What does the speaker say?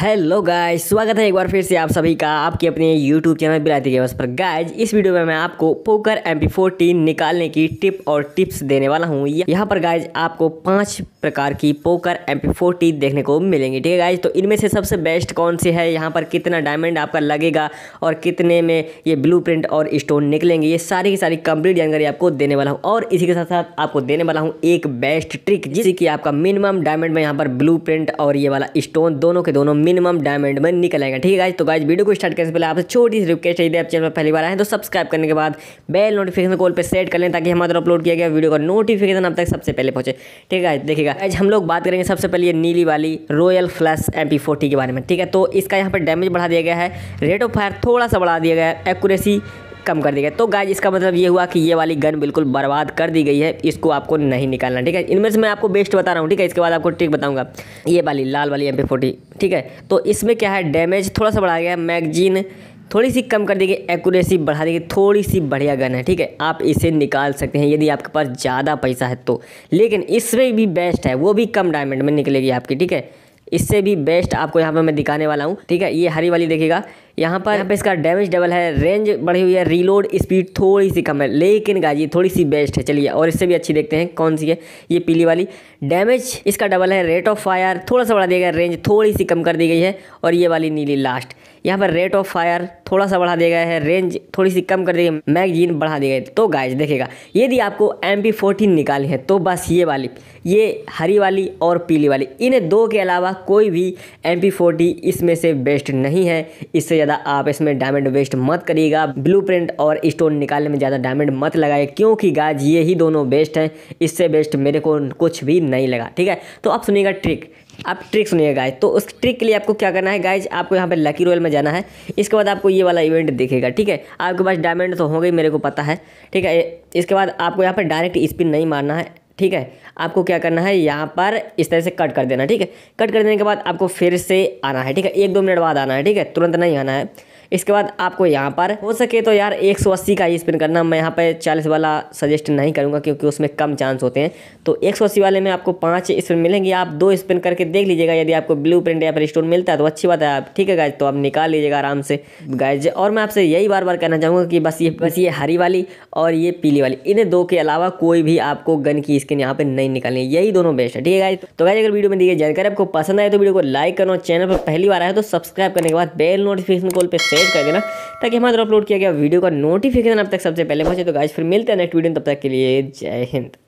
hello guys स्वागत है एक बार फिर से आप सभी का आपके अपने यूट्यूब चैनल बिलाती के बस पर गाइस इस वीडियो में मैं आपको पोकर एम पी फोर्टीन निकालने की टिप और टिप्स देने वाला हूँ यहाँ पर गाइस आपको पांच प्रकार की पोकर एम पी फोर्टीन देखने को मिलेंगी ठीक है गाइस तो इनमें से सबसे बेस्ट कौन सी है यहाँ पर कितना डायमंड आपका लगेगा और कितने में ये ब्लू और स्टोन निकलेंगे ये सारी की सारी कंप्लीट जानकारी आपको देने वाला हूँ और इसी के साथ साथ आपको देने वाला हूँ एक बेस्ट ट्रिक जिससे कि आपका मिनिमम डायमंड में यहाँ पर ब्लू और ये वाला स्टोन दोनों के दोनों मिनिमम डायमंड में निकल आएगा ठीक है गाइज तो गाइज वीडियो को स्टार्ट करने से पहले आपसे छोटी सी रिक्वेस्ट चाहिए आप चैनल पर पहली बार आए तो सब्सक्राइब करने के बाद बेल नोटिफिकेशन कॉल पर सेट कर लें ताकि हमारे अपलोड किया गया वीडियो का नोटिफिकेशन आप तक सबसे पहले पहुंचे ठीक है गाइज देखिएगा आज हम लोग बात करेंगे सबसे पहले नीली वाली रॉयल फ्लैश एम के बारे में ठीक है तो इसका यहाँ पर डैमेज बढ़ा दिया गया है रेट ऑफ फायर थोड़ा सा बढ़ा दिया गया है एक्यूरेसी कम कर दिया गया तो गाइज इसका मतलब ये हुआ कि ये वाली गन बिल्कुल बर्बाद कर दी गई है इसको आपको नहीं निकालना ठीक है इनमें से मैं आपको बेस्ट बता रहा हूँ ठीक है इसके बाद आपको ट्रिक बताऊँगा ये वाली लाल वाली एम पी फोर्टी ठीक है तो इसमें क्या है डैमेज थोड़ा सा बढ़ा गया है मैगजीन थोड़ी सी कम कर देगी एक्यूरेसी बढ़ा देगी थोड़ी सी बढ़िया गन है ठीक है आप इसे निकाल सकते हैं यदि आपके पास ज़्यादा पैसा है तो लेकिन इसमें भी बेस्ट है वो भी कम डायमंड में निकलेगी आपकी ठीक है इससे भी बेस्ट आपको यहाँ पर मैं दिखाने वाला हूँ ठीक है ये हरी वाली देखिएगा यहाँ पर यहाँ पे इसका डैमेज डबल है रेंज बढ़ी हुई है रीलोड स्पीड थोड़ी सी कम है लेकिन गाजी थोड़ी सी बेस्ट है चलिए और इससे भी अच्छी देखते हैं कौन सी है ये पीली वाली डैमेज इसका डबल है रेट ऑफ फायर थोड़ा सा बढ़ा दिया गया रेंज थोड़ी सी कम कर दी गई है और ये वाली नीली लास्ट यहाँ पर रेट ऑफ फायर थोड़ा सा बढ़ा दिया गया है रेंज थोड़ी सी कम कर दी गई मैगजीन बढ़ा दी गई तो गाइज देखेगा यदि आपको एम पी फोर्टीन निकाली है तो बस ये वाली ये हरी वाली और पीली वाली इन दो के अलावा कोई भी एम पी फोर्टी इसमें से बेस्ट नहीं है इससे ज़्यादा आप इसमें डायमंड वेस्ट मत करिएगा ब्लू और स्टोन निकालने में ज़्यादा डायमंड मत लगाए क्योंकि गाज ये ही दोनों बेस्ट हैं इससे बेस्ट मेरे को कुछ भी नहीं लगा ठीक है तो आप सुनिएगा ट्रिक आप ट्रिक सुनिए गाइज तो उस ट्रिक के लिए आपको क्या करना है गाइज आपको यहाँ पे लकी रॉयल में जाना है इसके बाद आपको ये वाला इवेंट दिखेगा ठीक है आपके पास डायमंड तो होंगे मेरे को पता है ठीक है इसके बाद आपको यहाँ पर डायरेक्ट स्पिन नहीं मारना है ठीक है आपको क्या करना है यहाँ पर इस तरह से कट कर देना ठीक है कट कर देने के बाद आपको फिर से आना है ठीक है एक दो मिनट बाद आना है ठीक है तुरंत नहीं आना है इसके बाद आपको यहाँ पर हो सके तो यार 180 का ही स्पिन करना मैं यहाँ पर 40 वाला सजेस्ट नहीं करूँगा क्योंकि उसमें कम चांस होते हैं तो 180 वाले में आपको पाँच स्पिन मिलेंगे आप दो स्पिन करके देख लीजिएगा यदि आपको ब्लू प्रिंट या फिर स्टोन मिलता है तो अच्छी बात है आप ठीक है गाइज तो आप निकाल लीजिएगा आराम से गाइज और मैं आपसे यही बार बार कहना चाहूँगा कि बस ये बस ये हरी वाली और ये पीली वाली इन दो के अलावा कोई भी आपको गन की स्किन यहाँ पर नहीं निकालनी यही दोनों बेस्ट है ठीक है गाइज तो गाइज अगर वीडियो में दी गई जानकारी आपको पसंद आए तो वीडियो को लाइक करना चैनल पर पहली बार आए तो सब्सक्राइब करने के बाद बेल नोटिफिकेशन कॉल पर सेट सब्सक्राइब कर देना ताकि हमारे अपलोड किया गया वीडियो का नोटिफिकेशन अब तक सबसे पहले पहुंचे तो गाइज फिर मिलते हैं नेक्स्ट वीडियो तब तक के लिए जय हिंद